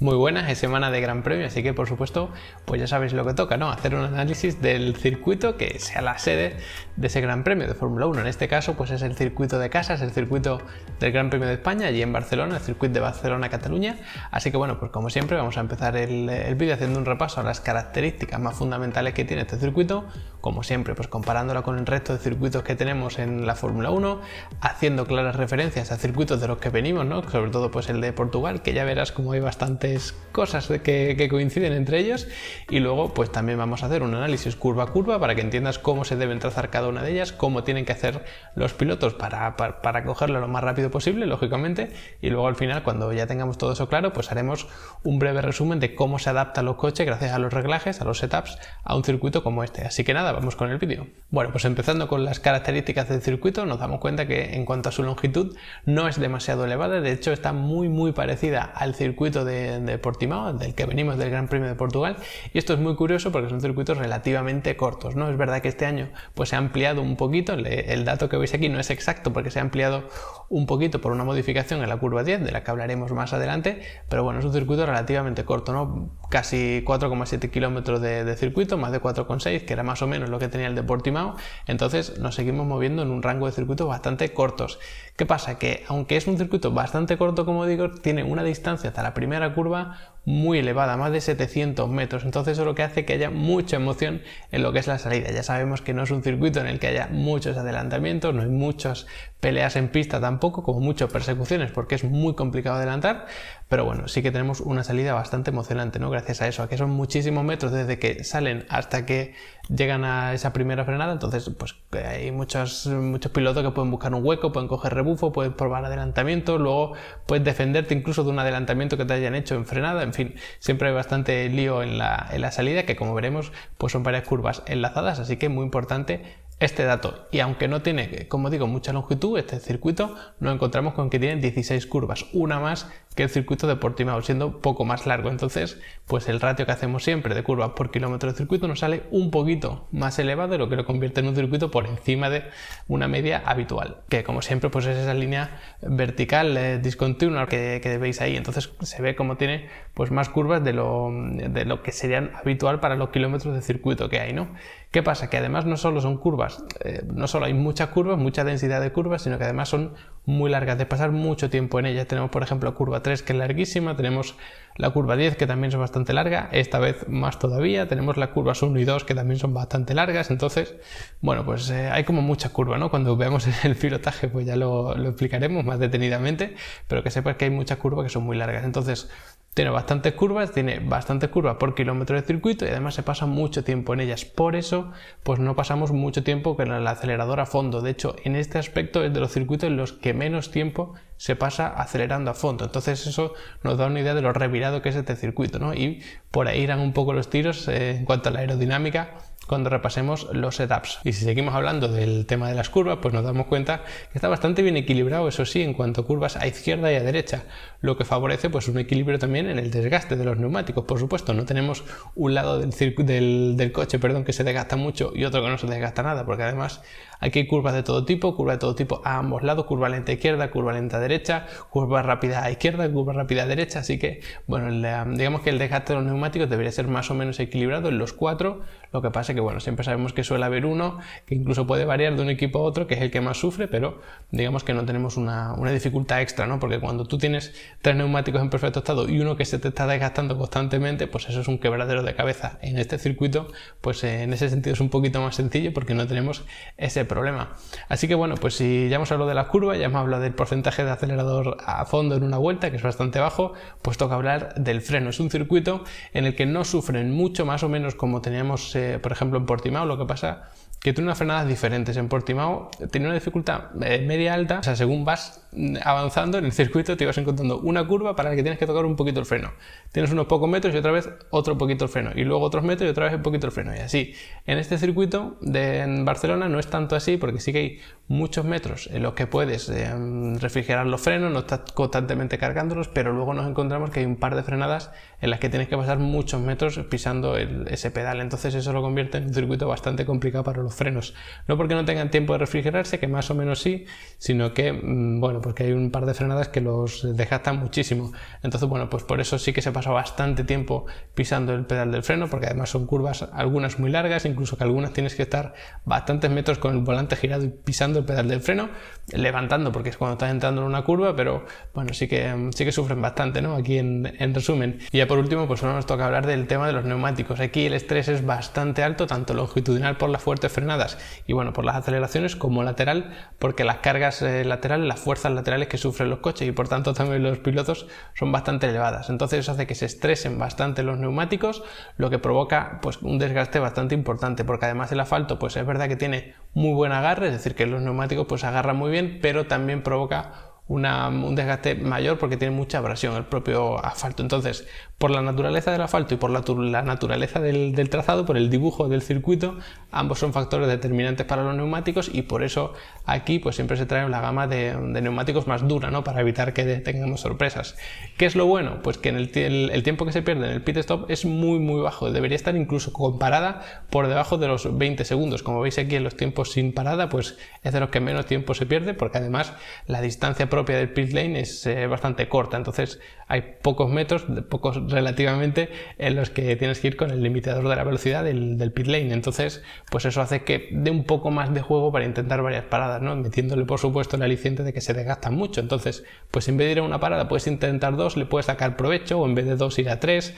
Muy buenas, es semana de Gran Premio, así que por supuesto, pues ya sabéis lo que toca, ¿no? Hacer un análisis del circuito que sea la sede de ese Gran Premio de Fórmula 1. En este caso, pues es el circuito de casa, es el circuito del Gran Premio de España, allí en Barcelona, el circuito de Barcelona-Cataluña. Así que bueno, pues como siempre, vamos a empezar el, el vídeo haciendo un repaso a las características más fundamentales que tiene este circuito, como siempre, pues comparándola con el resto de circuitos que tenemos en la Fórmula 1, haciendo claras referencias a circuitos de los que venimos, ¿no? Sobre todo pues el de Portugal, que ya verás como hay bastantes cosas que, coinciden entre ellos. Y luego pues también vamos a hacer un análisis curva a curva para que entiendas cómo se deben trazar cada una de ellas, cómo tienen que hacer los pilotos para, para, cogerlo lo más rápido posible, lógicamente. Y luego al final, cuando ya tengamos todo eso claro, pues haremos un breve resumen de cómo se adaptan los coches gracias a los reglajes, a los setups, a un circuito como este. Así que nada, vamos con el vídeo. Bueno, pues empezando con las características del circuito, nos damos cuenta que en cuanto a su longitud no es demasiado elevada, de hecho está muy muy parecida al circuito de, de Portimao, del que venimos del Gran Premio de Portugal, y esto es muy curioso porque son circuitos relativamente cortos, ¿no? Es verdad que este año pues se ha ampliado un poquito, el dato que veis aquí no es exacto porque se ha ampliado un poquito por una modificación en la curva 10, de la que hablaremos más adelante, pero bueno, es un circuito relativamente corto, ¿no? casi 4,7 kilómetros de, circuito, más de 4,6, que era más o menos lo que tenía el DeportiMao, Entonces nos seguimos moviendo en un rango de circuitos bastante cortos. ¿Qué pasa? Que aunque es un circuito bastante corto, como digo, tiene una distancia hasta la primera curva muy elevada, más de 700 metros. Entonces eso lo que hace que haya mucha emoción en lo que es la salida. Ya sabemos que no es un circuito en el que haya muchos adelantamientos, no hay muchas peleas en pista tampoco, como muchas persecuciones, porque es muy complicado adelantar. Pero bueno, sí que tenemos una salida bastante emocionante, ¿no? Gracias a eso, a que son muchísimos metros desde que salen hasta que llegan a esa primera frenada, entonces pues hay muchos, muchos pilotos que pueden buscar un hueco, pueden coger rebufo, pueden probar adelantamiento, luego puedes defenderte incluso de un adelantamiento que te hayan hecho en frenada, en fin, siempre hay bastante lío en la, en la salida que como veremos pues son varias curvas enlazadas, así que muy importante este dato. Y aunque no tiene, como digo, mucha longitud, este circuito, nos encontramos con que tiene 16 curvas, una más que el circuito de siendo poco más largo. Entonces, pues el ratio que hacemos siempre de curvas por kilómetro de circuito nos sale un poquito más elevado, de lo que lo convierte en un circuito por encima de una media habitual, que como siempre, pues es esa línea vertical eh, discontinua que, veis ahí. Entonces, se ve como tiene pues más curvas de lo, de lo que serían habitual para los kilómetros de circuito que hay, ¿no? ¿Qué pasa? Que además no solo son curvas, eh, no solo hay muchas curvas, mucha densidad de curvas, sino que además son muy largas, de pasar mucho tiempo en ellas. Tenemos, por ejemplo, curva 3 que es larguísima, tenemos la curva 10 que también es bastante larga, esta vez más todavía, tenemos las curvas 1 y 2 que también son bastante largas, entonces, bueno, pues eh, hay como mucha curva, ¿no? Cuando veamos el pilotaje, pues ya lo, lo explicaremos más detenidamente, pero que sepas que hay muchas curvas que son muy largas. Entonces, tiene bastantes curvas, tiene bastantes curvas por kilómetro de circuito y además se pasa mucho tiempo en ellas. Por eso, pues no pasamos mucho tiempo con el acelerador a fondo. De hecho, en este aspecto es de los circuitos en los que menos tiempo se pasa acelerando a fondo. Entonces eso nos da una idea de lo revirado que es este circuito, Y por ahí irán un poco los tiros eh, en cuanto a la aerodinámica cuando repasemos los setups. Y si seguimos hablando del tema de las curvas, pues nos damos cuenta que está bastante bien equilibrado, eso sí, en cuanto a curvas a izquierda y a derecha, lo que favorece pues un equilibrio también en el desgaste de los neumáticos, por supuesto, no tenemos un lado del, del coche perdón, que se desgasta mucho y otro que no se desgasta nada, porque además Aquí hay curvas de todo tipo, curva de todo tipo a ambos lados, curva lenta izquierda, curva lenta derecha, curva rápida a izquierda, curva rápida derecha, así que, bueno, eh, digamos que el desgaste de los neumáticos debería ser más o menos equilibrado en los cuatro, lo que pasa es que, bueno, siempre sabemos que suele haber uno que incluso puede variar de un equipo a otro, que es el que más sufre, pero digamos que no tenemos una, una dificultad extra, ¿no? Porque cuando tú tienes tres neumáticos en perfecto estado y uno que se te está desgastando constantemente, pues eso es un quebradero de cabeza. En este circuito, pues eh, en ese sentido es un poquito más sencillo porque no tenemos ese problema. Así que bueno, pues si ya hemos hablado de las curvas, ya hemos hablado del porcentaje de acelerador a fondo en una vuelta, que es bastante bajo, pues toca hablar del freno. Es un circuito en el que no sufren mucho, más o menos como teníamos, eh, por ejemplo, en Portimao, lo que pasa que tiene unas frenadas diferentes. En Portimao tiene una dificultad eh, media alta, o sea, según vas mm, avanzando en el circuito te vas encontrando una curva para la que tienes que tocar un poquito el freno. Tienes unos pocos metros y otra vez otro poquito el freno, y luego otros metros y otra vez un poquito el freno, y así. En este circuito de en Barcelona no es tanto así, porque sí que hay muchos metros en los que puedes eh, refrigerar los frenos, no estás constantemente cargándolos, pero luego nos encontramos que hay un par de frenadas en las que tienes que pasar muchos metros pisando ese pedal. Entonces eso lo convierte en un circuito bastante complicado para los frenos. No porque no tengan tiempo de refrigerarse, que más o menos sí, sino que, mm, bueno, porque hay un par de frenadas que los desgastan muchísimo. Entonces, bueno, pues por eso sí que se pasa bastante tiempo pisando el pedal del freno, porque además son curvas algunas muy largas, incluso que algunas tienes que estar bastantes metros con el volante girado y pisando el pedal del freno, levantando, porque es cuando estás entrando en una curva, pero bueno, sí que, mm, sí que sufren bastante, ¿no? Aquí en, resumen por último, pues ahora nos toca hablar del tema de los neumáticos. Aquí el estrés es bastante alto, tanto longitudinal por las fuertes frenadas y bueno, por las aceleraciones como lateral, porque las cargas eh, laterales, las fuerzas laterales que sufren los coches y por tanto también los pilotos son bastante elevadas. Entonces eso hace que se estresen bastante los neumáticos, lo que provoca pues un desgaste bastante importante, porque además el asfalto pues es verdad que tiene muy buen agarre, es decir, que los neumáticos pues agarran muy bien, pero también provoca un desgaste mayor porque tiene mucha abrasión el propio asfalto. Entonces, por la naturaleza del asfalto y por la, naturaleza del, trazado, por el dibujo del circuito, ambos son factores determinantes para los neumáticos y por eso aquí pues siempre se trae una gama de, neumáticos más dura, ¿no? Para evitar que tengamos sorpresas. ¿Qué es lo bueno? Pues que el, tiempo que se pierde en el pit stop es muy muy bajo, debería estar incluso con parada por debajo de los 20 segundos. Como veis aquí en los tiempos sin parada, pues es de los que menos tiempo se pierde porque además la distancia propia del pit lane es bastante corta, entonces hay pocos metros, pocos relativamente, en los que tienes que ir con el limitador de la velocidad del, del pit lane. Entonces, pues eso hace que dé un poco más de juego para intentar varias paradas, ¿no? Metiéndole, por supuesto, el aliciente de que se desgasta mucho. Entonces, pues en vez de ir a una parada, puedes intentar dos, le puedes sacar provecho, o en vez de dos, ir a tres.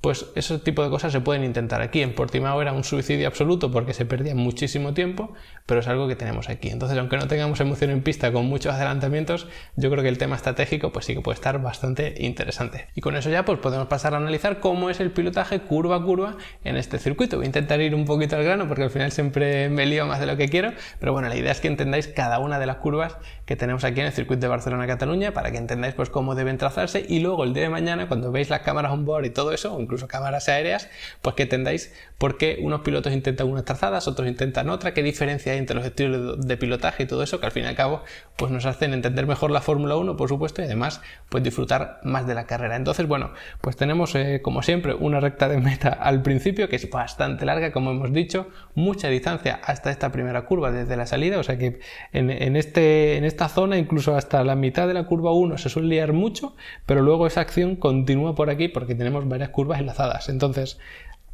Pues ese tipo de cosas se pueden intentar aquí. En Portimao era un suicidio absoluto porque se perdía muchísimo tiempo, pero es algo que tenemos aquí. Entonces, aunque no tengamos emoción en pista con muchos adelantamientos, yo creo que el tema estratégico pues sí que puede estar bastante interesante. Y con eso ya pues podemos pasar a analizar cómo es el pilotaje curva a curva en este circuito. Voy a intentar ir un poquito al grano porque al final siempre me lío más de lo que quiero, pero bueno, la idea es que entendáis cada una de las curvas que tenemos aquí en el circuito de Barcelona-Cataluña para que entendáis pues cómo deben trazarse y luego el día de mañana cuando veis las cámaras on board y todo eso, incluso cámaras aéreas, pues que entendáis por qué unos pilotos intentan unas trazadas, otros intentan otra, qué diferencia hay entre los estilos de pilotaje y todo eso, que al fin y al cabo pues nos hacen entender mejor la Fórmula 1, por supuesto, y además pues disfrutar más de la carrera. Entonces, bueno, pues tenemos eh, como siempre una recta de meta al principio que es bastante larga, como hemos dicho, mucha distancia hasta esta primera curva desde la salida, o sea que en, este, en esta zona incluso hasta la mitad de la curva 1 se suele liar mucho, pero luego esa acción continúa por aquí porque tenemos varias curvas enlazadas. Entonces,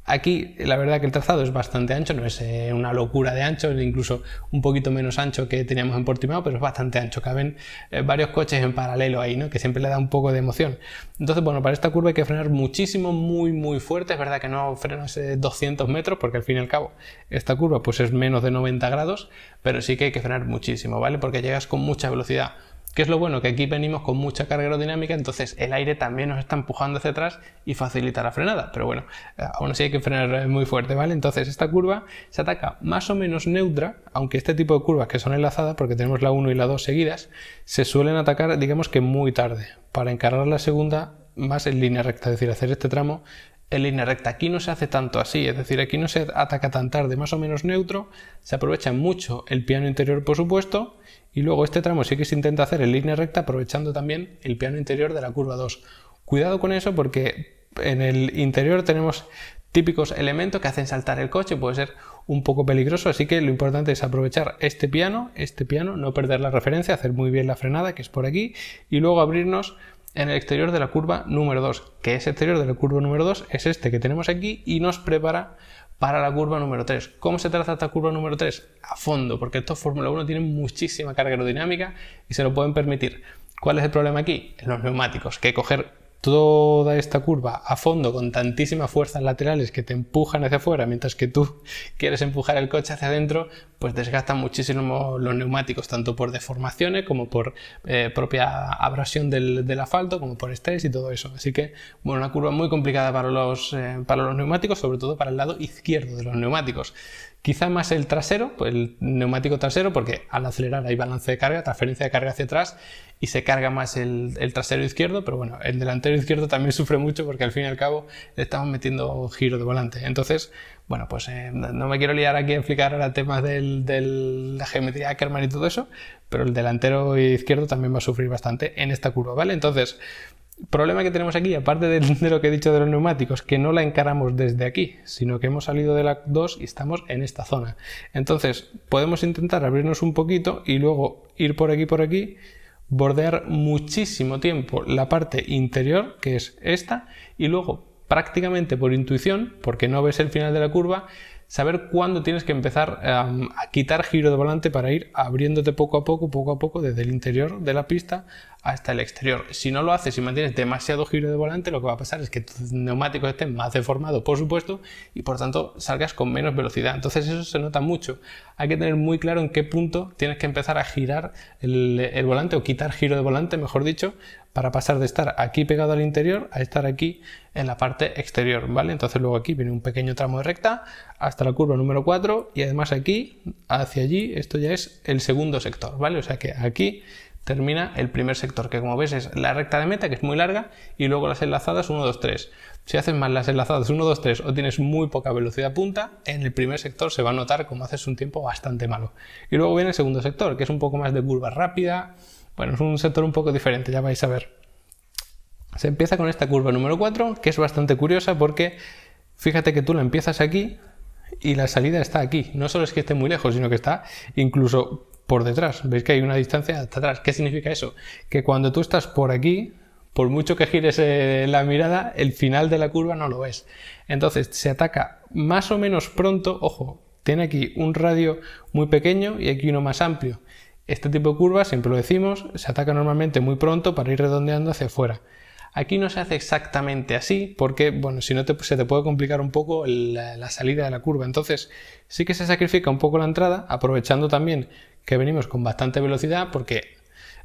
Aquí la verdad que el trazado es bastante ancho, no es eh, una locura de ancho, es incluso un poquito menos ancho que teníamos en Portimao, pero es bastante ancho, caben eh, varios coches en paralelo ahí, ¿no? que siempre le da un poco de emoción. Entonces, bueno, para esta curva hay que frenar muchísimo, muy, muy fuerte, es verdad que no frenas 200 eh, metros, porque al fin y al cabo esta curva pues es menos de 90 grados, pero sí que hay que frenar muchísimo, ¿vale? Porque llegas con mucha velocidad que es lo bueno? Que aquí venimos con mucha carga aerodinámica, entonces el aire también nos está empujando hacia atrás y facilita la frenada. Pero bueno, eh, aún así hay que frenar muy fuerte, ¿vale? Entonces esta curva se ataca más o menos neutra, aunque este tipo de curvas que son enlazadas, porque tenemos la 1 y la 2 seguidas, se suelen atacar digamos que muy tarde, para encarar la segunda más en línea recta, es decir, hacer este tramo en línea recta. Aquí no se hace tanto así, es decir, aquí no se ataca tan tarde, más o menos neutro, se aprovecha mucho el piano interior, por supuesto, y luego este tramo sí que se intenta hacer en línea recta aprovechando también el piano interior de la curva 2. Cuidado con eso porque en el interior tenemos típicos elementos que hacen saltar el coche, puede ser un poco peligroso, así que lo importante es aprovechar este piano, este piano, no perder la referencia, hacer muy bien la frenada, que es por aquí, y luego abrirnos en el exterior de la curva número 2, que ese exterior de la curva número 2 es este que tenemos aquí y nos prepara para la curva número 3. ¿Cómo se traza esta curva número 3? A fondo, porque estos Fórmula 1 tienen muchísima carga aerodinámica y se lo pueden permitir. ¿Cuál es el problema aquí? En Los neumáticos, que coger toda esta curva a fondo con tantísimas fuerzas laterales que te empujan hacia afuera mientras que tú quieres empujar el coche hacia adentro, pues desgastan muchísimo los neumáticos, tanto por deformaciones como por eh, propia abrasión del, asfalto, como por estrés y todo eso. Así que, bueno, una curva muy complicada para los, eh, para los neumáticos, sobre todo para el lado izquierdo de los neumáticos. Quizá más el trasero, el neumático trasero, porque al acelerar hay balance de carga, transferencia de carga hacia atrás y se carga más el, trasero izquierdo, pero bueno, el delantero izquierdo también sufre mucho porque al fin y al cabo le estamos metiendo giro de volante. Entonces, bueno, pues eh, no me quiero liar aquí a explicar ahora temas de la geometría Ackerman y todo eso, pero el delantero izquierdo también va a sufrir bastante en esta curva, ¿vale? Entonces, problema que tenemos aquí, aparte de, lo que he dicho de los neumáticos, que no la encaramos desde aquí, sino que hemos salido de la 2 y estamos en esta zona. Entonces, podemos intentar abrirnos un poquito y luego ir por aquí, por aquí, bordear muchísimo tiempo la parte interior, que es esta, y luego prácticamente por intuición, porque no ves el final de la curva, saber cuándo tienes que empezar a quitar giro de volante para ir abriéndote poco a poco, poco a poco, desde el interior de la pista hasta el exterior. Si no lo haces y si mantienes demasiado giro de volante, lo que va a pasar es que tu neumático esté más deformado por supuesto, y por tanto salgas con menos velocidad. Entonces eso se nota mucho. Hay que tener muy claro en qué punto tienes que empezar a girar el, volante o quitar giro de volante, mejor dicho, para pasar de estar aquí pegado al interior a estar aquí en la parte exterior, ¿vale? Entonces luego aquí viene un pequeño tramo de recta hasta la curva número 4 y además aquí hacia allí esto ya es el segundo sector, ¿vale? O sea que aquí termina el primer sector, que como ves es la recta de meta, que es muy larga, y luego las enlazadas 1, 2, 3. Si haces mal las enlazadas 1, 2, 3 o tienes muy poca velocidad punta, en el primer sector se va a notar como haces un tiempo bastante malo. Y luego viene el segundo sector, que es un poco más de curva rápida. Bueno, es un sector un poco diferente, ya vais a ver. Se empieza con esta curva número 4, que es bastante curiosa porque fíjate que tú la empiezas aquí, y la salida está aquí. No solo es que esté muy lejos, sino que está incluso por detrás. Veis que hay una distancia hasta atrás. ¿Qué significa eso? Que cuando tú estás por aquí, por mucho que gires eh, la mirada, el final de la curva no lo ves. Entonces se ataca más o menos pronto. Ojo, tiene aquí un radio muy pequeño y aquí uno más amplio. Este tipo de curva, siempre lo decimos, se ataca normalmente muy pronto para ir redondeando hacia afuera. Aquí no se hace exactamente así porque, bueno, si no te, se te puede complicar un poco la, salida de la curva. Entonces, sí que se sacrifica un poco la entrada, aprovechando también que venimos con bastante velocidad porque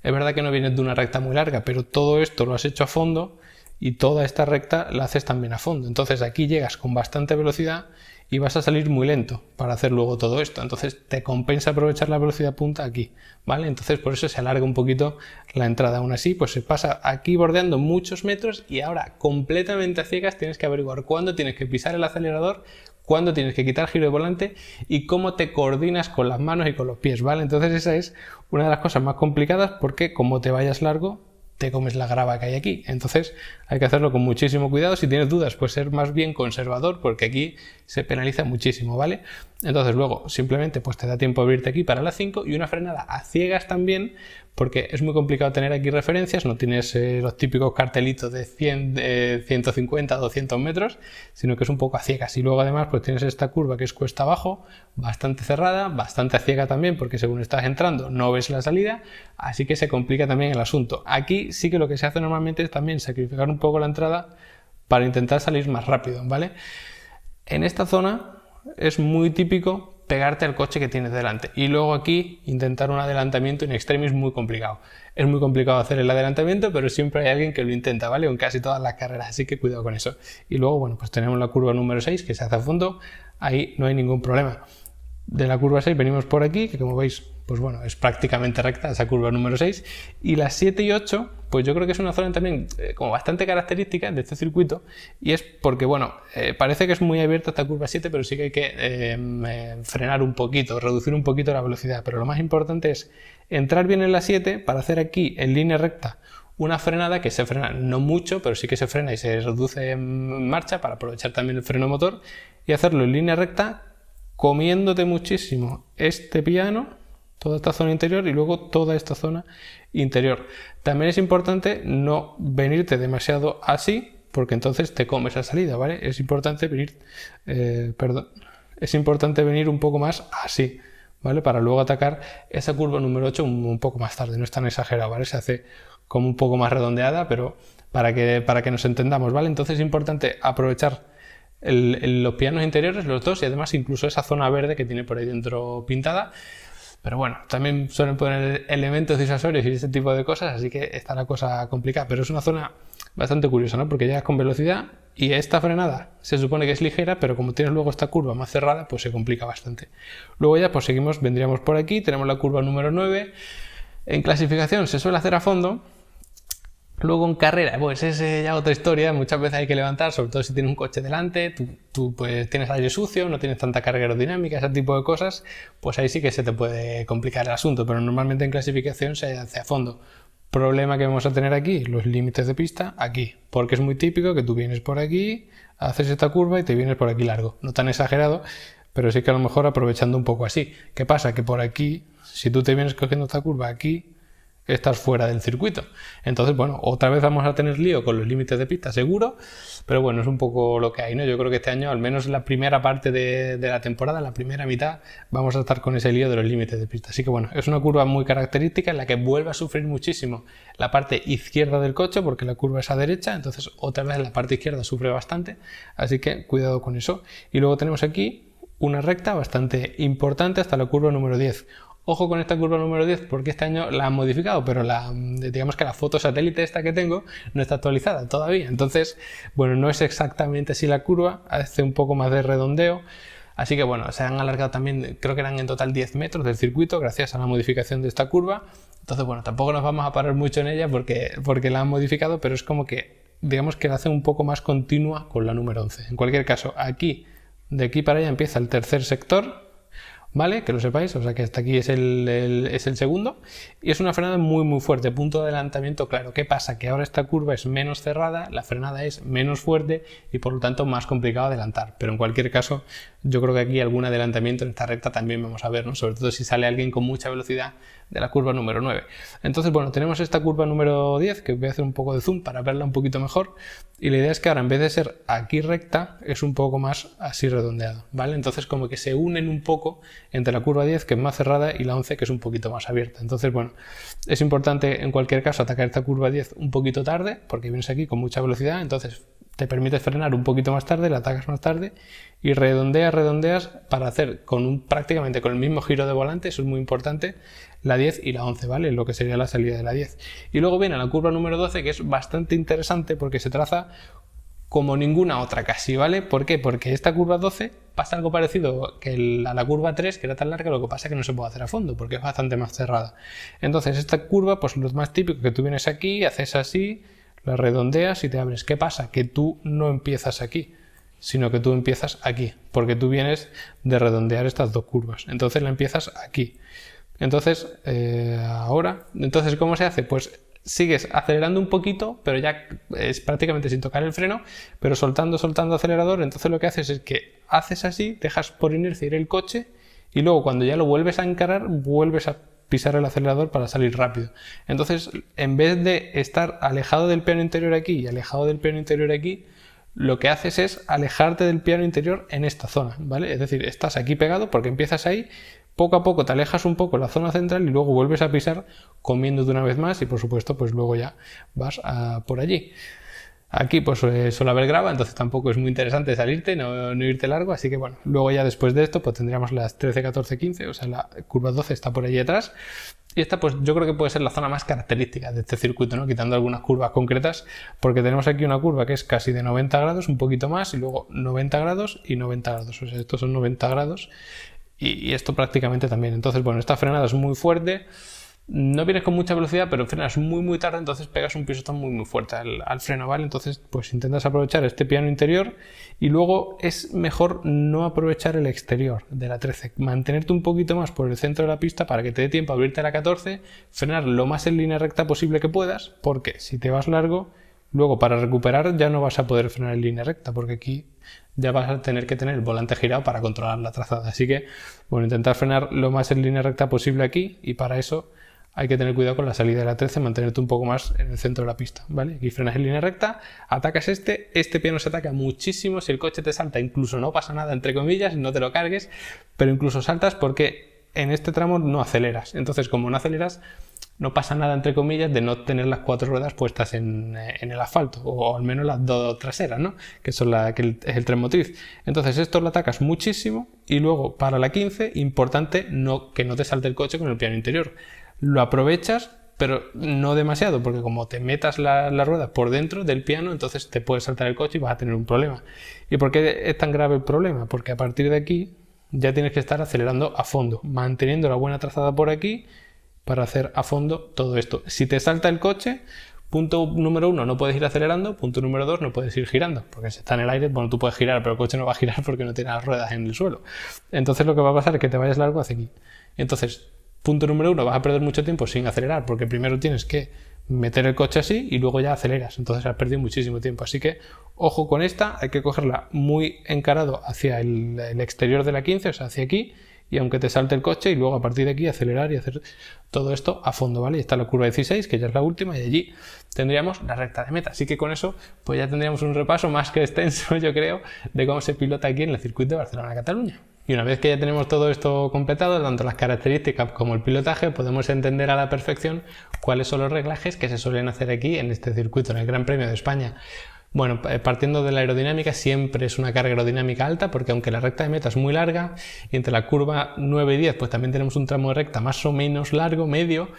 es verdad que no vienes de una recta muy larga, pero todo esto lo has hecho a fondo y toda esta recta la haces también a fondo. Entonces aquí llegas con bastante velocidad y vas a salir muy lento para hacer luego todo esto. Entonces te compensa aprovechar la velocidad punta aquí, ¿vale? Entonces por eso se alarga un poquito la entrada. Aún así, pues se pasa aquí bordeando muchos metros y ahora completamente a ciegas tienes que averiguar cuándo tienes que pisar el acelerador, cuándo tienes que quitar giro de volante y cómo te coordinas con las manos y con los pies, ¿vale? Entonces esa es una de las cosas más complicadas porque como te vayas largo, te comes la grava que hay aquí. Entonces hay que hacerlo con muchísimo cuidado. Si tienes dudas, pues ser más bien conservador porque aquí se penaliza muchísimo, ¿vale? Entonces luego simplemente pues te da tiempo a abrirte aquí para la 5 y una frenada a ciegas también porque es muy complicado tener aquí referencias, no tienes eh, los típicos cartelitos de 100, 150, 200 metros, sino que es un poco a ciegas. Y luego además pues tienes esta curva que es cuesta abajo, bastante cerrada, bastante a ciega también porque según estás entrando no ves la salida, así que se complica también el asunto. Aquí sí que lo que se hace normalmente es también sacrificar un poco la entrada para intentar salir más rápido, ¿vale? En esta zona es muy típico pegarte al coche que tienes delante. Y luego aquí intentar un adelantamiento en extremis muy complicado. Es muy complicado hacer el adelantamiento, pero siempre hay alguien que lo intenta, ¿vale? En casi todas las carreras, así que cuidado con eso. Y luego, bueno, pues tenemos la curva número 6 que se hace a fondo, ahí no hay ningún problema de la curva 6 venimos por aquí, que como veis, pues bueno, es prácticamente recta esa curva número 6. Y las 7 y 8, pues yo creo que es una zona también eh, como bastante característica de este circuito. Y es porque, bueno, eh, parece que es muy abierta esta curva 7, pero sí que hay que em, eh, frenar un poquito, reducir un poquito la velocidad. Pero lo más importante es entrar bien en la 7 para hacer aquí en línea recta una frenada que se frena no mucho, pero sí que se frena y se reduce en marcha para aprovechar también el freno motor y hacerlo en línea recta comiéndote muchísimo este piano, toda esta zona interior y luego toda esta zona interior. También es importante no venirte demasiado así, porque entonces te comes la salida, ¿vale? Es importante venir, eh, perdón, es importante venir un poco más así. ¿Vale? Para luego atacar esa curva número 8 un, poco más tarde, no es tan exagerado, ¿vale? Se hace como un poco más redondeada, pero para que, para que nos entendamos, ¿vale? Entonces es importante aprovechar los pianos interiores, los dos, y además incluso esa zona verde que tiene por ahí dentro pintada. Pero bueno, también suelen poner elementos disuasorios y ese tipo de cosas, así que está la cosa complicada. Pero es una zona bastante curiosa, ¿no? Porque llegas con velocidad y esta frenada se supone que es ligera, pero como tienes luego esta curva más cerrada, pues se complica bastante. Luego ya, pues seguimos, vendríamos por aquí, tenemos la curva número 9. En clasificación se suele hacer a fondo, Luego en carrera, pues es ya otra historia, muchas veces hay que levantar, sobre todo si tienes un coche delante, tú, pues tienes aire sucio, no tienes tanta carga aerodinámica, ese tipo de cosas, pues ahí sí que se te puede complicar el asunto, pero normalmente en clasificación se hace a fondo. Problema que vamos a tener aquí, los límites de pista, aquí, porque es muy típico que tú vienes por aquí, haces esta curva y te vienes por aquí largo, no tan exagerado, pero sí que a lo mejor aprovechando un poco así. ¿Qué pasa? Que por aquí, si tú te vienes cogiendo esta curva aquí, estás fuera del circuito. Entonces, bueno, otra vez vamos a tener lío con los límites de pista, seguro, pero bueno, es un poco lo que hay, ¿no? Yo creo que este año, al menos la primera parte de, de, la temporada, en la primera mitad, vamos a estar con ese lío de los límites de pista. Así que bueno, es una curva muy característica en la que vuelve a sufrir muchísimo la parte izquierda del coche, porque la curva es a derecha, entonces otra vez la parte izquierda sufre bastante, así que cuidado con eso. Y luego tenemos aquí una recta bastante importante hasta la curva número 10 Ojo con esta curva número 10 porque este año la han modificado, pero la, digamos que la foto satélite esta que tengo no está actualizada todavía. Entonces, bueno, no es exactamente así la curva, hace un poco más de redondeo. Así que bueno, se han alargado también, creo que eran en total 10 metros del circuito gracias a la modificación de esta curva. Entonces, bueno, tampoco nos vamos a parar mucho en ella porque, porque la han modificado, pero es como que, digamos que la hace un poco más continua con la número 11. En cualquier caso, aquí, de aquí para allá empieza el tercer sector, ¿vale? Que lo sepáis, o sea que hasta aquí es el, es el segundo. Y es una frenada muy, muy fuerte, punto de adelantamiento claro. ¿Qué pasa? Que ahora esta curva es menos cerrada, la frenada es menos fuerte y por lo tanto más complicado adelantar. Pero en cualquier caso, yo creo que aquí algún adelantamiento en esta recta también vamos a ver, Sobre todo si sale alguien con mucha velocidad, de la curva número 9. Entonces, bueno, tenemos esta curva número 10, que voy a hacer un poco de zoom para verla un poquito mejor, y la idea es que ahora en vez de ser aquí recta, es un poco más así redondeado, ¿vale? Entonces como que se unen un poco entre la curva 10, que es más cerrada, y la 11, que es un poquito más abierta. Entonces, bueno, es importante en cualquier caso atacar esta curva 10 un poquito tarde, porque vienes aquí con mucha velocidad, entonces te permite frenar un poquito más tarde, la atacas más tarde y redondeas, redondeas para hacer con un, prácticamente con el mismo giro de volante, eso es muy importante, la 10 y la 11, ¿vale? Lo que sería la salida de la 10. Y luego viene la curva número 12 que es bastante interesante porque se traza como ninguna otra casi, ¿vale? ¿Por qué? Porque esta curva 12 pasa algo parecido que a la curva 3, que era tan larga, lo que pasa es que no se puede hacer a fondo, porque es bastante más cerrada. Entonces, esta curva, pues lo más típico que tú vienes aquí, haces así, la redondeas y te abres. ¿Qué pasa? Que tú no empiezas aquí, sino que tú empiezas aquí, porque tú vienes de redondear estas dos curvas. Entonces la empiezas aquí. Entonces, eh, ahora, entonces, ¿cómo se hace? Pues sigues acelerando un poquito, pero ya es prácticamente sin tocar el freno, pero soltando, soltando acelerador. Entonces lo que haces es que haces así, dejas por inercia ir el coche y luego cuando ya lo vuelves a encarar, vuelves a pisar el acelerador para salir rápido. Entonces, en vez de estar alejado del piano interior aquí y alejado del piano interior aquí, lo que haces es alejarte del piano interior en esta zona, ¿vale? Es decir, estás aquí pegado porque empiezas ahí, poco a poco te alejas un poco la zona central y luego vuelves a pisar comiéndote una vez más y por supuesto pues luego ya vas por allí. Aquí pues eh, suele haber grava, entonces tampoco es muy interesante salirte, no, no, irte largo, así que bueno, luego ya después de esto pues tendríamos las 13, 14, 15, o sea la curva 12 está por ahí atrás y esta pues yo creo que puede ser la zona más característica de este circuito, ¿no? quitando algunas curvas concretas, porque tenemos aquí una curva que es casi de 90 grados, un poquito más, y luego 90 grados y 90 grados, o sea estos son 90 grados y, y esto prácticamente también, entonces bueno, esta frenada es muy fuerte no vienes con mucha velocidad, pero frenas muy muy tarde, entonces pegas un pisotón muy muy fuerte al, freno, ¿vale? Entonces, pues intentas aprovechar este piano interior y luego es mejor no aprovechar el exterior de la 13, mantenerte un poquito más por el centro de la pista para que te dé tiempo a abrirte a la 14, frenar lo más en línea recta posible que puedas, porque si te vas largo, luego para recuperar ya no vas a poder frenar en línea recta, porque aquí ya vas a tener que tener el volante girado para controlar la trazada. Así que, bueno, intentar frenar lo más en línea recta posible aquí y para eso hay que tener cuidado con la salida de la 13, mantenerte un poco más en el centro de la pista, ¿vale? Aquí frenas en línea recta, atacas este, este piano se ataca muchísimo, si el coche te salta, incluso no pasa nada, entre comillas, no te lo cargues, pero incluso saltas porque en este tramo no aceleras, entonces como no aceleras, no pasa nada, entre comillas, de no tener las cuatro ruedas puestas en, eh, el asfalto, o, al menos las dos traseras, ¿no? Que son la que es el tren motriz. Entonces, esto lo atacas muchísimo y luego para la 15, importante que no te salte el coche con el piano interior lo aprovechas, pero no demasiado, porque como te metas las ruedas por dentro del piano, entonces te puedes saltar el coche y vas a tener un problema. ¿Y por qué es tan grave el problema? Porque a partir de aquí ya tienes que estar acelerando a fondo, manteniendo la buena trazada por aquí para hacer a fondo todo esto. Si te salta el coche, punto número uno, no puedes ir acelerando, punto número dos, no puedes ir girando, porque si está en el aire, bueno, tú puedes girar, pero el coche no va a girar porque no tiene las ruedas en el suelo. Entonces lo que va a pasar es que te vayas largo hacia aquí. Entonces, Punto número uno, vas a perder mucho tiempo sin acelerar, porque primero tienes que meter el coche así y luego ya aceleras. Entonces has perdido muchísimo tiempo. Así que ojo con esta, hay que cogerla muy encarado hacia el, exterior de la 15, o sea, hacia aquí. Y aunque te salte el coche y luego a partir de aquí acelerar y hacer todo esto a fondo, ¿vale? Y está la curva 16, que ya es la última, y allí tendríamos la recta de meta. Así que con eso, pues ya tendríamos un repaso más que extenso, yo creo, de cómo se pilota aquí en el circuito de Barcelona-Cataluña. Y una vez que ya tenemos todo esto completado, tanto las características como el pilotaje, podemos entender a la perfección cuáles son los reglajes que se suelen hacer aquí en este circuito, en el Gran Premio de España. Bueno, eh, partiendo de la aerodinámica, siempre es una carga aerodinámica alta, porque aunque la recta de meta es muy larga, y entre la curva 9 y 10, pues también tenemos un tramo de recta más o menos largo, medio,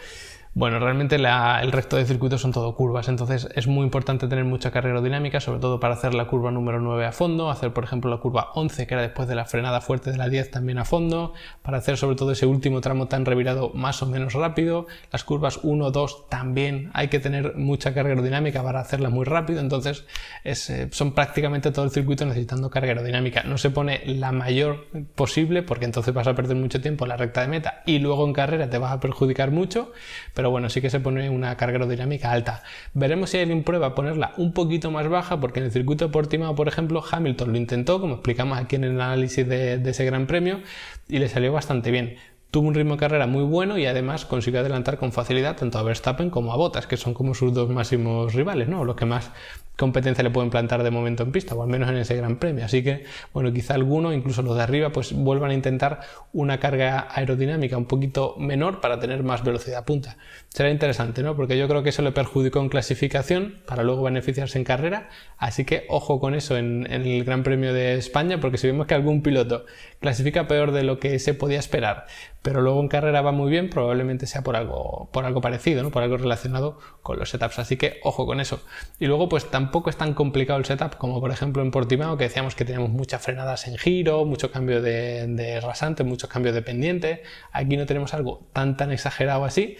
bueno, realmente el resto de circuitos son todo curvas, entonces es muy importante tener mucha carga aerodinámica, sobre todo para hacer la curva número 9 a fondo, hacer por ejemplo la curva 11, que era después de la frenada fuerte de la 10 también a fondo, para hacer sobre todo ese último tramo tan revirado más o menos rápido, las curvas 1, 2 también hay que tener mucha carga aerodinámica para hacerla muy rápido, entonces eh, son prácticamente todo el circuito necesitando carga aerodinámica. No se pone la mayor posible porque entonces vas a perder mucho tiempo en la recta de meta y luego en carrera te vas a perjudicar mucho, pero pero bueno, sí que se pone una carga aerodinámica alta. Veremos si alguien prueba ponerla un poquito más baja, porque en el circuito de Portimao, por ejemplo, Hamilton lo intentó, como explicamos aquí en el análisis de, ese gran premio, y le salió bastante bien tuvo un ritmo de carrera muy bueno y además consiguió adelantar con facilidad tanto a Verstappen como a Bottas, que son como sus dos máximos rivales, ¿no? Los que más competencia le pueden plantar de momento en pista, o al menos en ese gran premio. Así que, bueno, quizá alguno incluso los de arriba, pues vuelvan a intentar una carga aerodinámica un poquito menor para tener más velocidad punta. Será interesante, ¿no? Porque yo creo que eso le perjudicó en clasificación para luego beneficiarse en carrera. Así que ojo con eso en, el Gran Premio de España, porque si vemos que algún piloto clasifica peor de lo que se podía esperar, pero luego en carrera va muy bien, probablemente sea por algo, por algo parecido, ¿no? Por algo relacionado con los setups. Así que ojo con eso. Y luego, pues también tampoco es tan complicado el setup como por ejemplo en Portimao, que decíamos que tenemos muchas frenadas en giro, mucho cambio de, rasante, muchos cambios de pendiente. Aquí no tenemos algo tan tan exagerado así.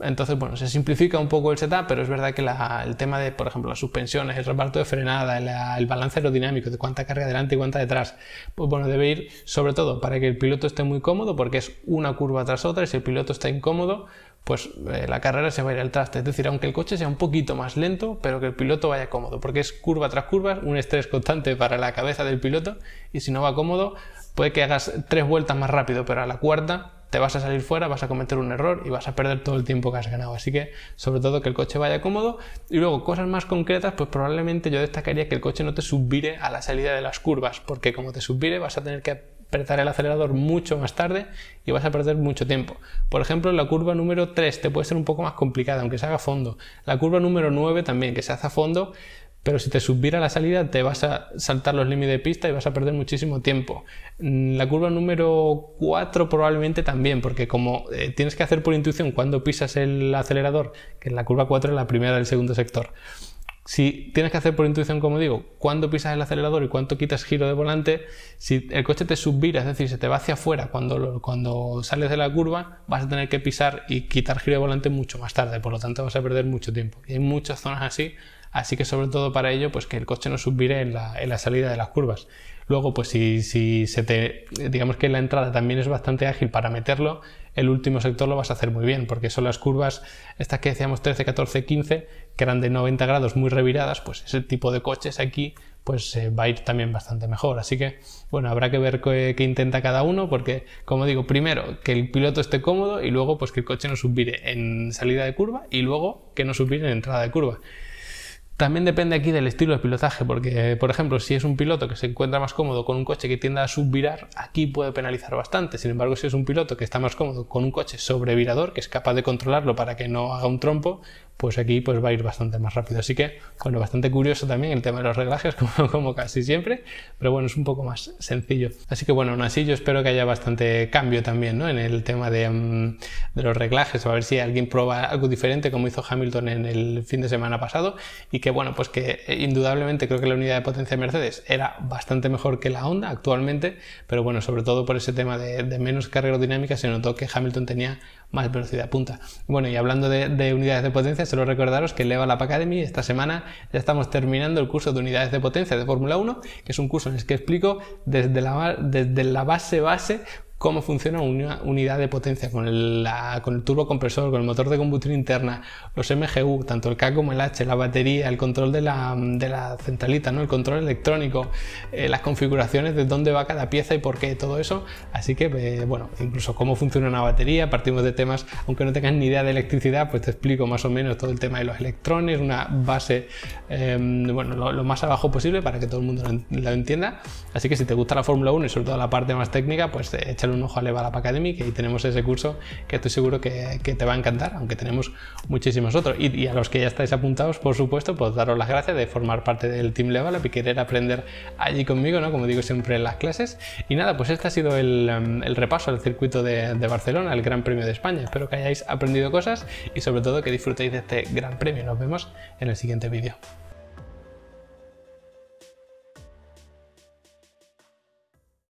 Entonces, bueno, se simplifica un poco el setup, pero es verdad que el tema de, por ejemplo, las suspensiones, el reparto de frenada, el balance aerodinámico, de cuánta carga adelante y cuánta detrás, pues bueno, debe ir sobre todo para que el piloto esté muy cómodo, porque es una curva tras otra, y si el piloto está incómodo, pues eh, la carrera se va a ir al traste. Es decir, aunque el coche sea un poquito más lento, pero que el piloto vaya cómodo, porque es curva tras curva, un estrés constante para la cabeza del piloto, y si no va cómodo, puede que hagas tres vueltas más rápido, pero a la cuarta te vas a salir fuera, vas a cometer un error y vas a perder todo el tiempo que has ganado. Así que, sobre todo, que el coche vaya cómodo. Y luego, cosas más concretas, pues probablemente yo destacaría que el coche no te subire a la salida de las curvas, porque como te subire, vas a tener que apretar el acelerador mucho más tarde y vas a perder mucho tiempo. Por ejemplo, la curva número 3 te puede ser un poco más complicada, aunque se haga a fondo. La curva número 9 también, que se hace a fondo, pero si te subiera la salida te vas a saltar los límites de pista y vas a perder muchísimo tiempo. Mm, la curva número 4 probablemente también, porque como eh, tienes que hacer por intuición cuando pisas el acelerador, que en la curva 4 es la primera del segundo sector si tienes que hacer por intuición, como digo, cuándo pisas el acelerador y cuánto quitas giro de volante, si el coche te subvira, es decir, se te va hacia afuera cuando, cuando sales de la curva, vas a tener que pisar y quitar giro de volante mucho más tarde, por lo tanto vas a perder mucho tiempo. Y hay muchas zonas así Así que sobre todo para ello, pues que el coche no subire en la, salida de las curvas. Luego, pues si, se te, digamos que la entrada también es bastante ágil para meterlo, el último sector lo vas a hacer muy bien, porque son las curvas, estas que decíamos 13, 14, 15, que eran de 90 grados muy reviradas, pues ese tipo de coches aquí pues eh, va a ir también bastante mejor. Así que, bueno, habrá que ver qué, intenta cada uno, porque, como digo, primero que el piloto esté cómodo y luego pues que el coche no subire en salida de curva y luego que no subire en entrada de curva. También depende aquí del estilo de pilotaje, porque, por ejemplo, si es un piloto que se encuentra más cómodo con un coche que tienda a subvirar, aquí puede penalizar bastante. Sin embargo, si es un piloto que está más cómodo con un coche sobrevirador, que es capaz de controlarlo para que no haga un trompo, pues aquí pues va a ir bastante más rápido. Así que, bueno, bastante curioso también el tema de los reglajes, como, casi siempre, pero bueno, es un poco más sencillo. Así que bueno, aún así yo espero que haya bastante cambio también en el tema de, mm, de los reglajes, a ver si alguien prueba algo diferente como hizo Hamilton en el fin de semana pasado y que que bueno, pues que eh, indudablemente creo que la unidad de potencia de Mercedes era bastante mejor que la Honda actualmente, pero bueno, sobre todo por ese tema de, menos carga aerodinámica se notó que Hamilton tenía más velocidad punta. Bueno, y hablando de, unidades de potencia, solo recordaros que Level Up Academy esta semana ya estamos terminando el curso de unidades de potencia de Fórmula 1, que es un curso en el que explico desde la, desde la base base cómo funciona una unidad de potencia con el, la, con turbocompresor, con el motor de combustión interna, los MGU, tanto el K como el H, la batería, el control de la, centralita, ¿no? el control electrónico, eh, las configuraciones de dónde va cada pieza y por qué, todo eso. Así que, eh, bueno, incluso cómo funciona una batería, partimos de temas, aunque no tengas ni idea de electricidad, pues te explico más o menos todo el tema de los electrones, una base, em, bueno, lo, más abajo posible para que todo el mundo lo, entienda. Así que si te gusta la Fórmula 1 y sobre todo la parte más técnica, pues echa eh, un ojo a Level Academy, que ahí tenemos ese curso que estoy seguro que, te va a encantar, aunque tenemos muchísimos otros. Y, a los que ya estáis apuntados, por supuesto, pues daros las gracias de formar parte del Team Level y querer aprender allí conmigo, Como digo siempre en las clases. Y nada, pues este ha sido el, repaso al circuito de, de Barcelona, el Gran Premio de España. Espero que hayáis aprendido cosas y sobre todo que disfrutéis de este Gran Premio. Nos vemos en el siguiente vídeo.